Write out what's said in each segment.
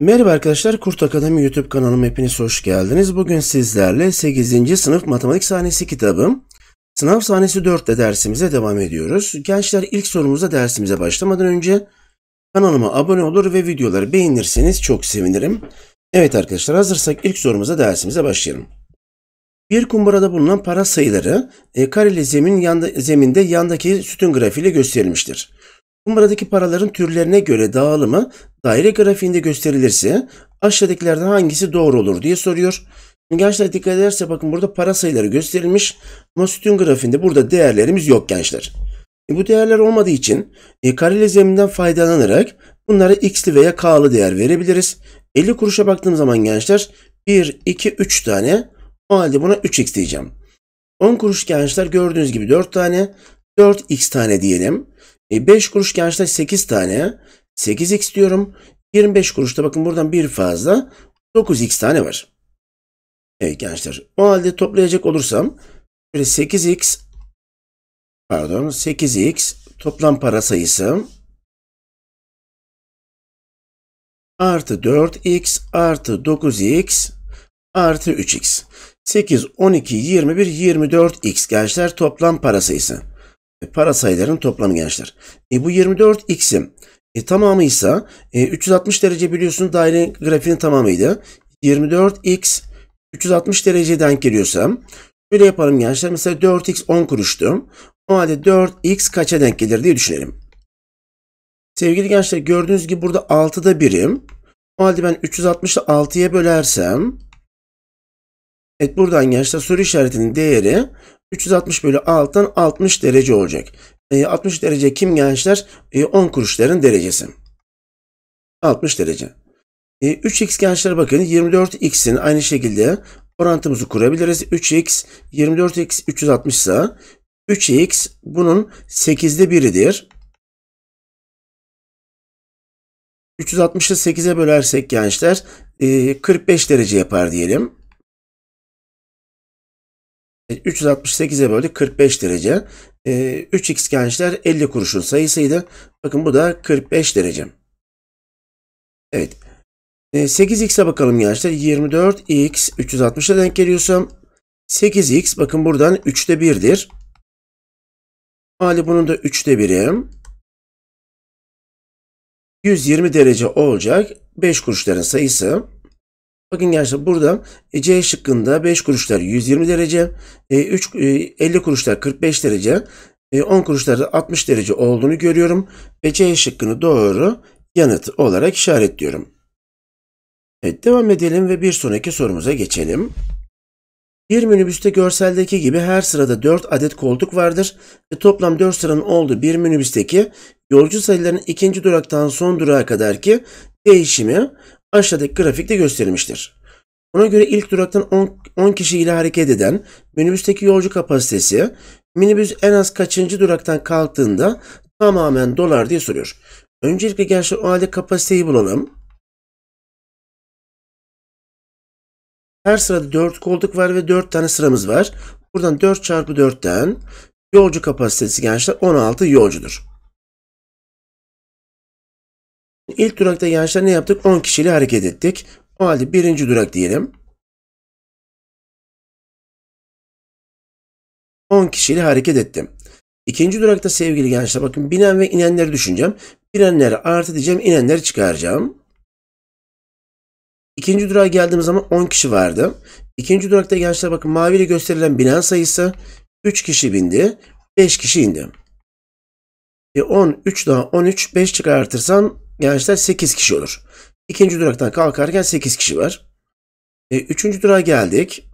Merhaba arkadaşlar, Kurt Akademi YouTube kanalıma hepiniz hoş geldiniz. Bugün sizlerle 8. sınıf matematik sahnesi kitabım Sınav sahnesi 4 ile dersimize devam ediyoruz. Gençler ilk sorumuzda dersimize başlamadan önce kanalıma abone olur ve videoları beğenirseniz çok sevinirim. Evet arkadaşlar hazırsak ilk sorumuza dersimize başlayalım. Bir kumbarada bulunan para sayıları e, kareli zemin yanda, zeminde yandaki sütun grafiğiyle gösterilmiştir. Kumbaradaki paraların türlerine göre dağılımı daire grafiğinde gösterilirse aşağıdakilerden hangisi doğru olur diye soruyor. Gençler dikkat ederse bakın burada para sayıları gösterilmiş ama sütun grafiğinde burada değerlerimiz yok gençler. E, bu değerler olmadığı için e, kareli zeminden faydalanarak bunlara x'li veya k'lı değer verebiliriz. 50 kuruşa baktığım zaman gençler 1, 2, 3 tane o halde buna 3x diyeceğim. 10 kuruş gençler gördüğünüz gibi 4 tane. 4x tane diyelim. E 5 kuruş gençler 8 tane. 8x diyorum. 25 kuruşta bakın buradan bir fazla 9x tane var. Evet gençler. O halde toplayacak olursam şöyle 8x pardon 8x toplam para sayısı artı 4x artı 9x artı 3x. 8, 12, 21, 24 x gençler toplam para sayısı. E, para sayıların toplamı gençler. E, bu 24 x'in e, tamamı e, 360 derece biliyorsunuz daire grafiğinin tamamıydı. 24 x 360 dereceye denk geliyorsam şöyle yapalım gençler. Mesela 4x 10 kuruştu. O halde 4x kaça denk gelir diye düşünelim. Sevgili gençler gördüğünüz gibi burada 6'da birim. O halde ben 360'ı 6'ya bölersem Evet buradan gençler soru işaretinin değeri 360 bölü 6'dan 60 derece olacak. E, 60 derece kim gençler? E, 10 kuruşların derecesi. 60 derece. E, 3x gençler bakın 24x'in aynı şekilde orantımızı kurabiliriz. 3x 24x 360 ise 3x bunun 8'de biridir. 360'ı 8'e bölersek gençler 45 e, derece yapar diyelim. 368'e böldük 45 derece. 3x e, gençler 50 kuruşun sayısıydı. Bakın bu da 45 derece. Evet. 8x'e e, bakalım gençler. 24x 360'a denk geliyorsam 8x bakın buradan 3'te 1'dir. Hali bunun da 3'te 1'i. 120 derece olacak. 5 kuruşların sayısı. Bakın gençler burada e, C şıkkında 5 kuruşlar 120 derece, 3 e, 50 e, kuruşlar 45 derece, 10 kuruşlar da 60 derece olduğunu görüyorum ve C şıkkını doğru yanıt olarak işaretliyorum. Evet devam edelim ve bir sonraki sorumuza geçelim. Bir minibüste görseldeki gibi her sırada 4 adet koltuk vardır ve toplam 4 sıranın olduğu bir minibüsteki yolcu sayılarının ikinci duraktan son durağa kadarki değişimi aşağıdaki grafikte gösterilmiştir. Ona göre ilk duraktan 10, kişi ile hareket eden minibüsteki yolcu kapasitesi minibüs en az kaçıncı duraktan kalktığında tamamen dolar diye soruyor. Öncelikle gençler o halde kapasiteyi bulalım. Her sırada 4 koltuk var ve 4 tane sıramız var. Buradan 4 çarpı 4'ten yolcu kapasitesi gençler 16 yolcudur. İlk durakta gençler ne yaptık? 10 kişiyle hareket ettik. O halde birinci durak diyelim. 10 kişiyle hareket ettim. İkinci durakta sevgili gençler bakın binen ve inenleri düşüneceğim. Binenleri artı diyeceğim, inenleri çıkaracağım. İkinci durağa geldiğimiz zaman 10 kişi vardı. İkinci durakta gençler bakın maviyle gösterilen binen sayısı 3 kişi bindi, 5 kişi indi. E 10, 3 daha 13, 5 çıkartırsan gençler 8 kişi olur. İkinci duraktan kalkarken 8 kişi var. E, üçüncü durağa geldik.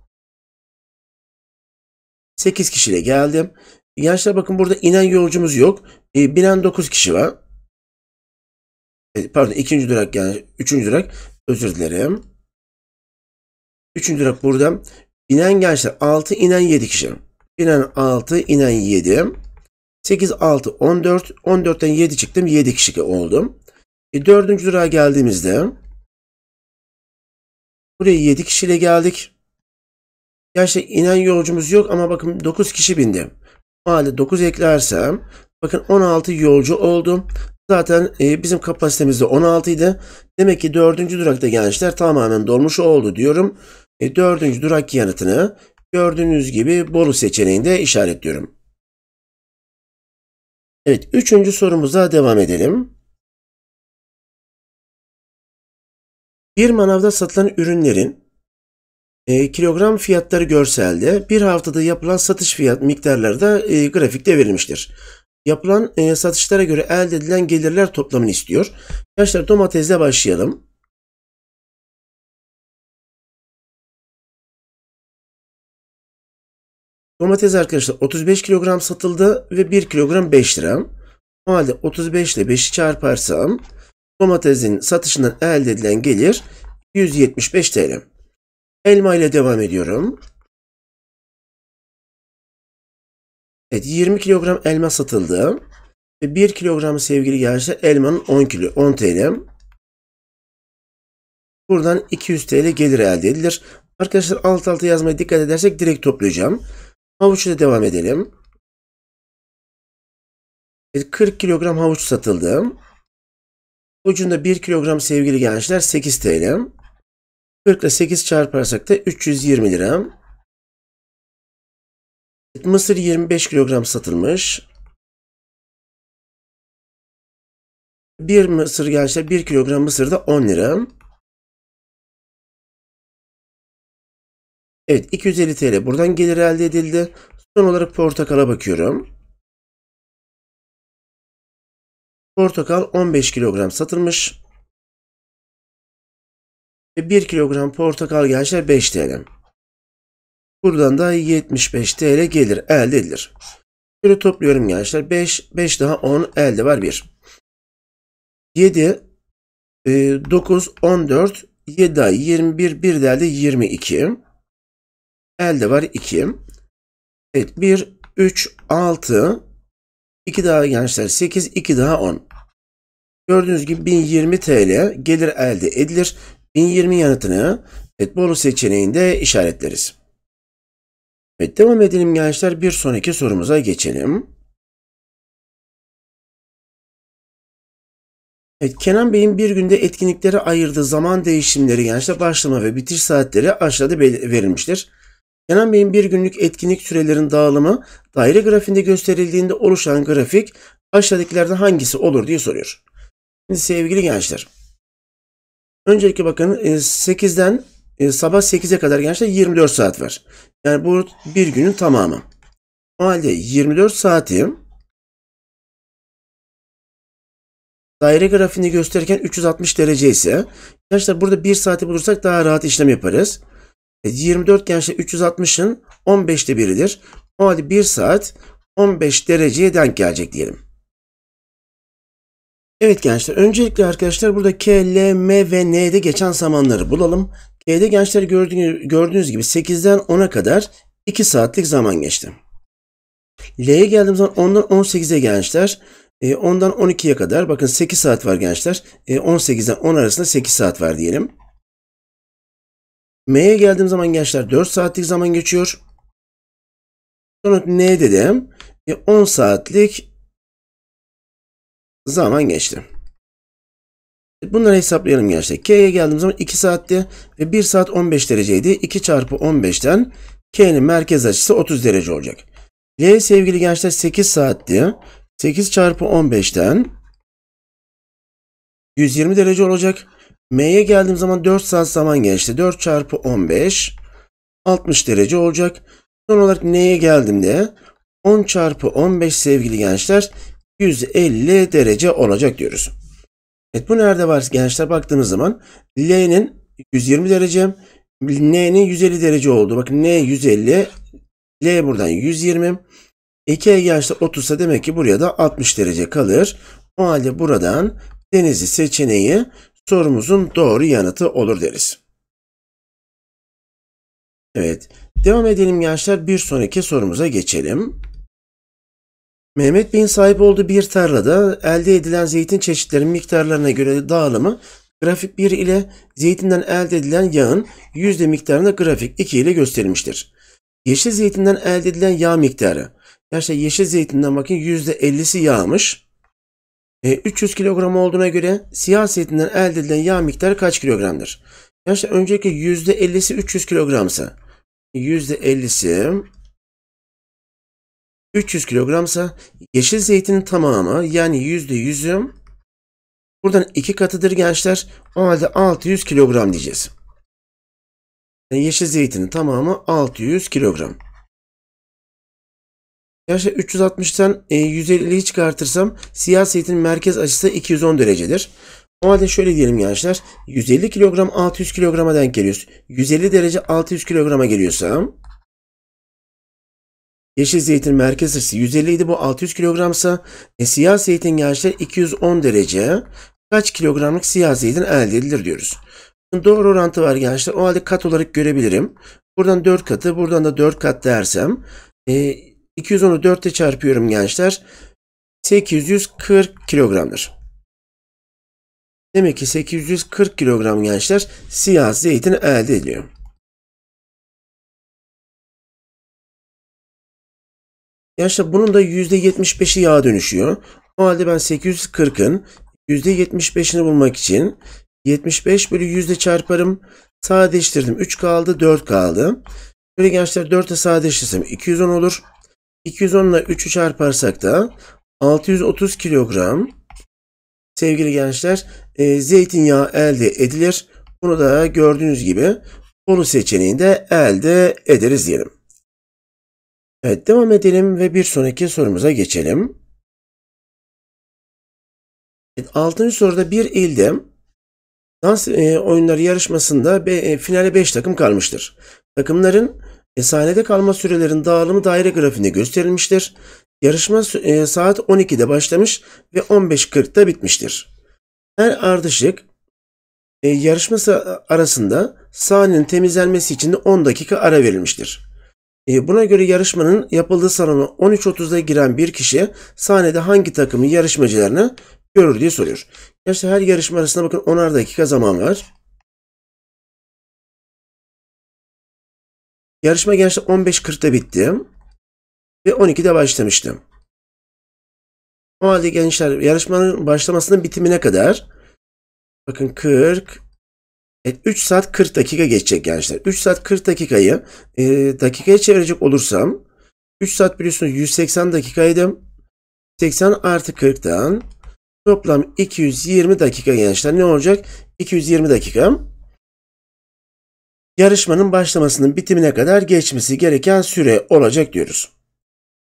8 kişiyle geldim. Gençler bakın burada inen yolcumuz yok. E, binen 9 kişi var. E, pardon ikinci durak yani üçüncü durak özür dilerim. Üçüncü durak burada. Binen gençler 6 inen 7 kişi. Binen 6 inen 7. 8, 6, 14. 14'ten 7 çıktım. 7 kişi oldum. E, dördüncü durağa geldiğimizde buraya yedi kişiyle geldik. Gerçi inen yolcumuz yok ama bakın dokuz kişi bindi. O halde dokuz eklersem bakın on altı yolcu oldu. Zaten e, bizim kapasitemizde on altıydı. Demek ki dördüncü durakta gençler tamamen dolmuş oldu diyorum. E, 4. durak yanıtını gördüğünüz gibi Bolu seçeneğinde işaretliyorum. Evet üçüncü sorumuza devam edelim. Bir manavda satılan ürünlerin e, kilogram fiyatları görselde, bir haftada yapılan satış fiyat miktarları da e, grafikte verilmiştir. Yapılan e, satışlara göre elde edilen gelirler toplamını istiyor. Arkadaşlar domatesle başlayalım. Domates arkadaşlar 35 kilogram satıldı ve 1 kilogram 5 lira. O halde 35 ile 5'i çarparsam Domatesin satışından elde edilen gelir 175 TL. Elma ile devam ediyorum. Evet 20 kilogram elma satıldı. Ve 1 kilogram sevgili gençler elmanın 10 kilo 10 TL. Buradan 200 TL gelir elde edilir. Arkadaşlar alt alta yazmaya dikkat edersek direkt toplayacağım. Havuç ile devam edelim. Evet, 40 kilogram havuç satıldı. Ucunda 1 kilogram sevgili gençler 8 TL. 40 ile 8 çarparsak da 320 lira. Mısır 25 kilogram satılmış. Bir mısır gençler 1 kilogram mısır da 10 lira. Evet 250 TL buradan gelir elde edildi. Son olarak portakala bakıyorum. Portakal 15 kilogram satılmış. Ve 1 kilogram portakal gençler 5 TL. Buradan da 75 TL gelir elde edilir. Şöyle topluyorum gençler. 5, 5 daha 10 elde var 1. 7, 9, 14, 7 daha 21, 1 elde 22. Elde var 2. Evet 1, 3, 6, 2 daha gençler 8, 2 daha 10. Gördüğünüz gibi 1020 TL gelir elde edilir. 1020 yanıtını evet, boru seçeneğinde işaretleriz. Evet devam edelim gençler. Bir sonraki sorumuza geçelim. Evet, Kenan Bey'in bir günde etkinliklere ayırdığı zaman değişimleri gençler başlama ve bitiş saatleri aşağıda verilmiştir. Kenan Bey'in bir günlük etkinlik sürelerin dağılımı daire grafiğinde gösterildiğinde oluşan grafik aşağıdakilerden hangisi olur diye soruyor. Sevgili gençler. Öncelikle bakın 8'den e, e, sabah 8'e kadar gençler 24 saat var. Yani bu bir günün tamamı. O halde 24 saati daire grafiğini gösterirken 360 derece ise gençler burada 1 saati bulursak daha rahat işlem yaparız. 24 e, gençler 360'ın 15'te biridir. O halde 1 saat 15 dereceye denk gelecek diyelim. Evet gençler öncelikle arkadaşlar burada K, L, M ve N'de geçen zamanları bulalım. K'de gençler gördüğünüz, gördüğünüz gibi 8'den 10'a kadar 2 saatlik zaman geçti. L'ye geldiğim zaman 10'dan 18'e gençler. 10'dan e, 12'ye kadar bakın 8 saat var gençler. 18'den e, 10 arasında 8 saat var diyelim. M'ye geldiğim zaman gençler 4 saatlik zaman geçiyor. Sonra N dedim. 10 saatlik zaman geçti. Bunları hesaplayalım gençler. K'ye geldiğim zaman 2 saatti ve 1 saat 15 dereceydi. 2 çarpı 15'ten K'nin merkez açısı 30 derece olacak. L sevgili gençler 8 saatti. 8 çarpı 15'ten 120 derece olacak. M'ye geldiğim zaman 4 saat zaman geçti. 4 çarpı 15 60 derece olacak. Son olarak N'ye geldiğimde 10 çarpı 15 sevgili gençler 150 derece olacak diyoruz. Evet bu nerede var gençler baktığımız zaman L'nin 120 derece, N'nin 150 derece oldu. Bakın N 150, L buradan 120. 2 gençler 30 ise demek ki buraya da 60 derece kalır. O halde buradan denizi seçeneği sorumuzun doğru yanıtı olur deriz. Evet. Devam edelim gençler. Bir sonraki sorumuza geçelim. Mehmet Bey'in sahip olduğu bir tarlada elde edilen zeytin çeşitlerinin miktarlarına göre dağılımı grafik 1 ile zeytinden elde edilen yağın yüzde miktarına grafik 2 ile gösterilmiştir. Yeşil zeytinden elde edilen yağ miktarı. Gerçi yeşil zeytinden bakın yüzde %50'si yağmış. E, 300 kilogram olduğuna göre siyah zeytinden elde edilen yağ miktarı kaç kilogramdır? Gerçi öncelikle %50'si 300 kilogramsa %50'si 300 kilogramsa yeşil zeytin tamamı yani %100'ü buradan iki katıdır gençler. O halde 600 kilogram diyeceğiz. Yani yeşil zeytinin tamamı 600 kilogram. Gençler 360'tan 150'yi çıkartırsam siyah zeytin merkez açısı 210 derecedir. O halde şöyle diyelim gençler. 150 kilogram 600 kilograma denk geliyor 150 derece 600 kilograma geliyorsa Yeşil zeytin merkez ısısı 150 idi bu 600 kilogramsa e, siyah zeytin gençler 210 derece kaç kilogramlık siyah zeytin elde edilir diyoruz. Doğru orantı var gençler. O halde kat olarak görebilirim. Buradan 4 katı, buradan da 4 kat dersem e, 210'u 4 ile çarpıyorum gençler. 840 kilogramdır. Demek ki 840 kilogram gençler siyah zeytin elde ediliyor. Gençler bunun da %75'i yağ dönüşüyor. O halde ben 840'ın %75'ini bulmak için 75 bölü yüzde çarparım. Sadeleştirdim. 3 kaldı 4 kaldı. Şöyle gençler 4'e sadeleştirsem 210 olur. 210 ile 3'ü çarparsak da 630 kilogram sevgili gençler e, zeytinyağı elde edilir. Bunu da gördüğünüz gibi konu seçeneğinde elde ederiz diyelim. Evet devam edelim ve bir sonraki sorumuza geçelim. Evet, altıncı soruda bir ilde dans e, oyunları yarışmasında be, e, finale 5 takım kalmıştır. Takımların e, sahnede kalma sürelerinin dağılımı daire grafiğinde gösterilmiştir. Yarışma e, saat 12'de başlamış ve 15.40'da bitmiştir. Her ardışık e, yarışma arasında sahnenin temizlenmesi için de 10 dakika ara verilmiştir. E, buna göre yarışmanın yapıldığı salona 13.30'da giren bir kişi sahnede hangi takımın yarışmacılarını görür diye soruyor. Gerçi her yarışma arasında bakın 10'ar dakika zaman var. Yarışma gençler 15.40'da bitti ve 12'de başlamıştı. O halde gençler yarışmanın başlamasının bitimine kadar bakın 40, e, 3 saat 40 dakika geçecek gençler. 3 saat 40 dakikayı e, dakikaya çevirecek olursam 3 saat biliyorsunuz 180 dakikaydı. 80 artı 40'tan toplam 220 dakika gençler. Ne olacak? 220 dakika. Yarışmanın başlamasının bitimine kadar geçmesi gereken süre olacak diyoruz.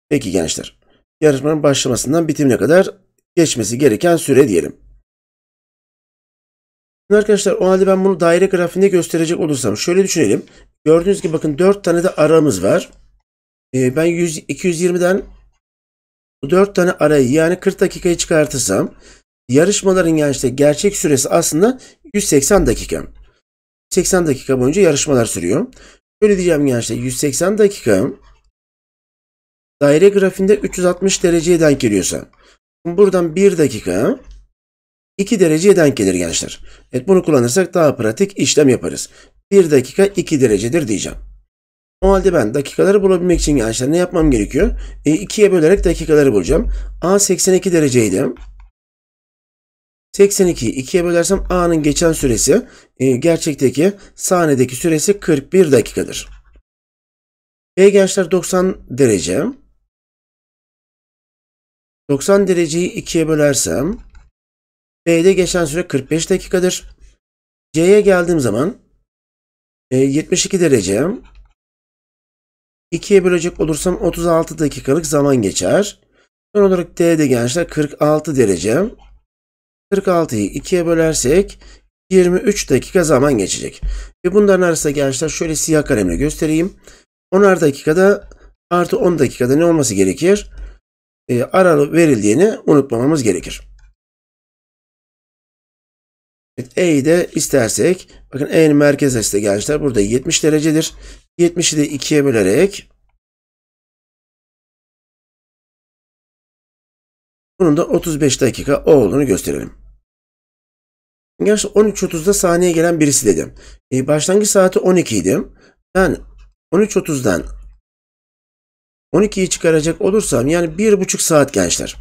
Peki gençler. Yarışmanın başlamasından bitimine kadar geçmesi gereken süre diyelim. Şimdi arkadaşlar o halde ben bunu daire grafiğinde gösterecek olursam şöyle düşünelim. Gördüğünüz gibi bakın 4 tane de aramız var. Ee, ben 100, 220'den 4 tane arayı yani 40 dakikayı çıkartırsam yarışmaların yani işte gerçek süresi aslında 180 dakika. 80 dakika boyunca yarışmalar sürüyor. Şöyle diyeceğim gençler 180 dakika daire grafiğinde 360 dereceye denk geliyorsa buradan 1 dakika 2 dereceye denk gelir gençler. Evet bunu kullanırsak daha pratik işlem yaparız. 1 dakika 2 derecedir diyeceğim. O halde ben dakikaları bulabilmek için gençler ne yapmam gerekiyor? E, bölerek dakikaları bulacağım. A 82 dereceydi. 82'yi 2'ye bölersem A'nın geçen süresi e, gerçekteki sahnedeki süresi 41 dakikadır. B gençler 90 derece. 90 dereceyi 2'ye bölersem B'de geçen süre 45 dakikadır. C'ye geldiğim zaman 72 derece 2'ye bölecek olursam 36 dakikalık zaman geçer. Son olarak D'de gençler 46 derece. 46'yı 2'ye bölersek 23 dakika zaman geçecek. Ve bunların arasında gençler şöyle siyah kalemle göstereyim. 10'ar dakikada artı 10 dakikada ne olması gerekir? E, aralı verildiğini unutmamamız gerekir. Evet, E'yi de istersek bakın E'nin merkez açısı gençler burada 70 derecedir. 70'i de 2'ye bölerek bunun da 35 dakika olduğunu gösterelim. Gerçi 13.30'da sahneye gelen birisi dedim. E, başlangıç saati 12 idi. Ben 13.30'dan 12'yi çıkaracak olursam yani 1,5 saat gençler.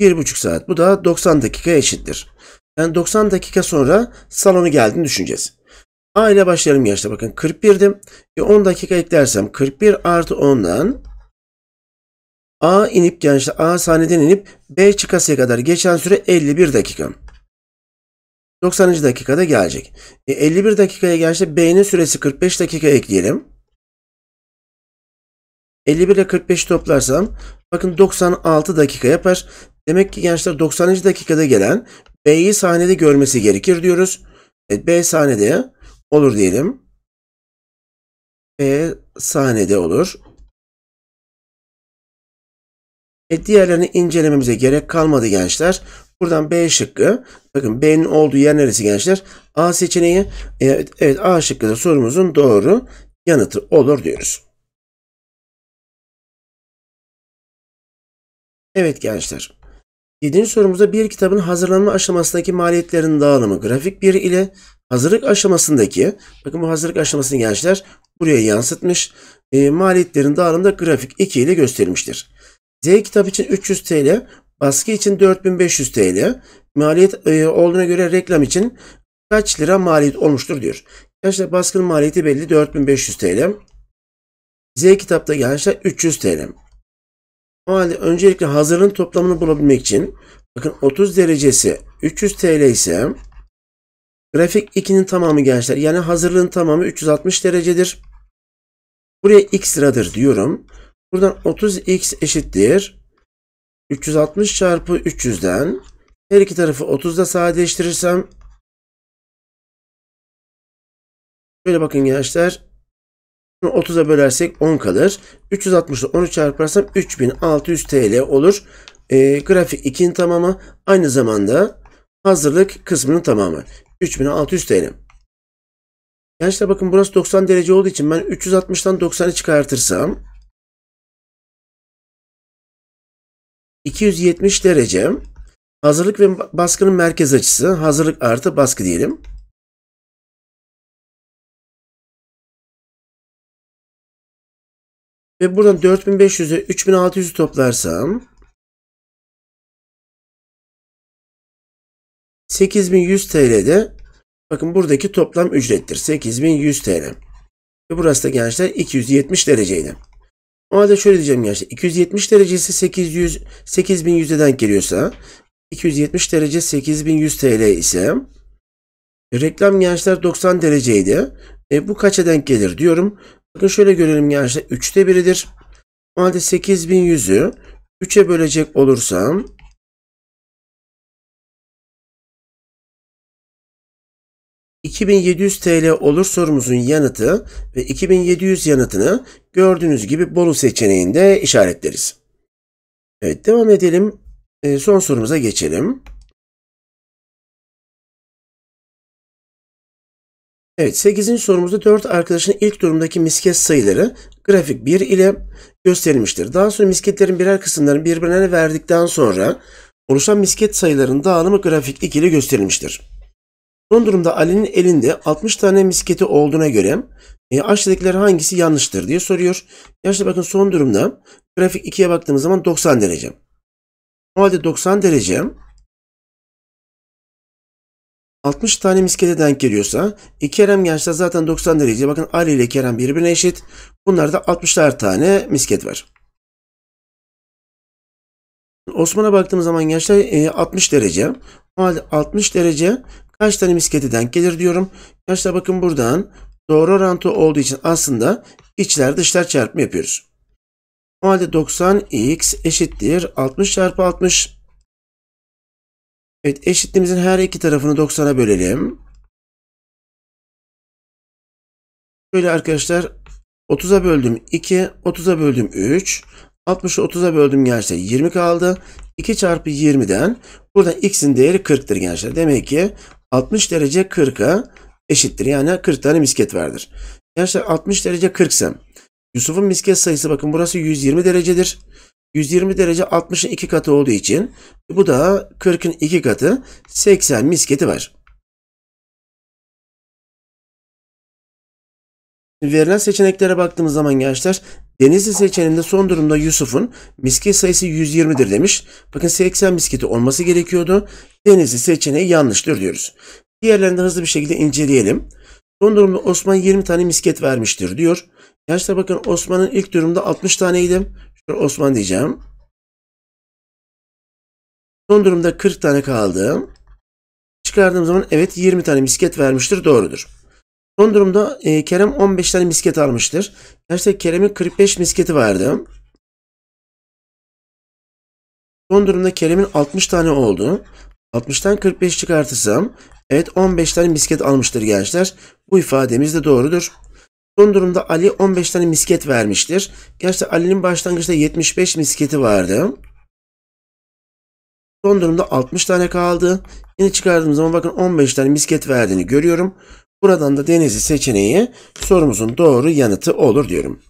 1,5 saat. Bu da 90 dakika eşittir. Yani 90 dakika sonra salonu geldiğini düşüneceğiz. A ile başlayalım gençler. Bakın 41'dim. E 10 dakika eklersem 41 artı 10'dan A inip gençler A sahneden inip B çıkasıya kadar geçen süre 51 dakika. 90. dakikada gelecek. E 51 dakikaya gençler B'nin süresi 45 dakika ekleyelim. 51 ile 45 toplarsam bakın 96 dakika yapar. Demek ki gençler 90. dakikada gelen B'yi sahnede görmesi gerekir diyoruz. Evet, B sahnede olur diyelim. B e sahnede olur. E diğerlerini incelememize gerek kalmadı gençler. Buradan B şıkkı. Bakın B'nin olduğu yer neresi gençler? A seçeneği. Evet, evet A şıkkı da sorumuzun doğru yanıtı olur diyoruz. Evet gençler. Yedinci sorumuzda bir kitabın hazırlanma aşamasındaki maliyetlerin dağılımı grafik bir ile hazırlık aşamasındaki bakın bu hazırlık aşamasını gençler buraya yansıtmış. E, maliyetlerin dağılımı da grafik 2 ile gösterilmiştir. Z kitap için 300 TL, baskı için 4500 TL, maliyet e, olduğuna göre reklam için kaç lira maliyet olmuştur diyor. Gençler baskının maliyeti belli 4500 TL. Z kitapta gençler 300 TL. O öncelikle hazırın toplamını bulabilmek için bakın 30 derecesi 300 TL ise grafik 2'nin tamamı gençler. Yani hazırlığın tamamı 360 derecedir. Buraya x liradır diyorum. Buradan 30x eşittir. 360 çarpı 300'den her iki tarafı 30'da sadeleştirirsem Şöyle bakın gençler. Şunu 30'a bölersek 10 kalır. 360 ile 10'u çarparsam 3600 TL olur. E, grafik 2'nin tamamı aynı zamanda hazırlık kısmının tamamı. 3600 TL. Gençler bakın burası 90 derece olduğu için ben 360'tan 90'ı çıkartırsam 270 derece hazırlık ve baskının merkez açısı hazırlık artı baskı diyelim. Ve buradan 4500'e 3600 toplarsam 8100 TL'de bakın buradaki toplam ücrettir. 8100 TL. Ve burası da gençler 270 dereceydi. O halde şöyle diyeceğim gençler. 270 derecesi 800 8100'e denk geliyorsa 270 derece 8100 TL ise reklam gençler 90 dereceydi. E, bu kaça denk gelir diyorum. Bakın şöyle görelim gençler. 3'te biridir. O halde 8100'ü 3'e bölecek olursam ...2700 TL olur sorumuzun yanıtı ve 2700 yanıtını gördüğünüz gibi Bolu seçeneğinde işaretleriz. Evet devam edelim. Ee, son sorumuza geçelim. Evet 8. sorumuzda 4 arkadaşın ilk durumdaki misket sayıları grafik 1 ile gösterilmiştir. Daha sonra misketlerin birer kısımlarını birbirine verdikten sonra oluşan misket sayılarının dağılımı grafik 2 ile gösterilmiştir. Son durumda Ali'nin elinde 60 tane misketi olduğuna göre e, aşağıdakiler hangisi yanlıştır diye soruyor. Yaşta bakın son durumda grafik 2'ye baktığımız zaman 90 derece. O halde 90 derece 60 tane miskete denk geliyorsa e, Kerem gençler zaten 90 derece. Bakın Ali ile Kerem birbirine eşit. Bunlarda 60'lar tane misket var. Osman'a baktığımız zaman gençler 60 e, derece. 60 derece kaç tane miskete denk gelir diyorum. Gençler bakın buradan doğru orantı olduğu için aslında içler dışlar çarpımı yapıyoruz. O halde 90x eşittir 60 çarpı 60 Evet eşitliğimizin her iki tarafını 90'a bölelim. Şöyle arkadaşlar 30'a böldüm 2, 30'a böldüm 3, 60'ı 30'a böldüm gençler 20 kaldı. 2 çarpı 20'den buradan x'in değeri 40'tır gençler. Demek ki 60 derece 40'a eşittir. Yani 40 tane misket vardır. Gençler 60 derece 40 ise Yusuf'un misket sayısı bakın burası 120 derecedir. 120 derece 60'ın 2 katı olduğu için bu da 40'ın 2 katı 80 misketi var. Verilen seçeneklere baktığımız zaman gençler Denizli seçeneğinde son durumda Yusuf'un misket sayısı 120'dir demiş. Bakın 80 misketi olması gerekiyordu. Denizli seçeneği yanlıştır diyoruz. Diğerlerini de hızlı bir şekilde inceleyelim. Son durumda Osman 20 tane misket vermiştir diyor. Gençler bakın Osman'ın ilk durumda 60 taneydi. Osman diyeceğim. Son durumda 40 tane kaldı. Çıkardığım zaman evet 20 tane misket vermiştir. Doğrudur. Son durumda e, Kerem 15 tane misket almıştır. Gerçi Kerem'in 45 misketi vardı. Son durumda Kerem'in 60 tane oldu. 60'tan 45 çıkartırsam evet 15 tane misket almıştır gençler. Bu ifademiz de doğrudur. Son durumda Ali 15 tane misket vermiştir. Gerçi Ali'nin başlangıçta 75 misketi vardı. Son durumda 60 tane kaldı. Yine çıkardığım zaman bakın 15 tane misket verdiğini görüyorum. Buradan da denizi seçeneği sorumuzun doğru yanıtı olur diyorum.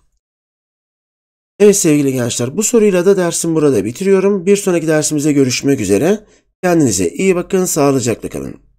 Evet sevgili gençler bu soruyla da dersimi burada bitiriyorum. Bir sonraki dersimize görüşmek üzere. Kendinize iyi bakın, sağlıcakla kalın.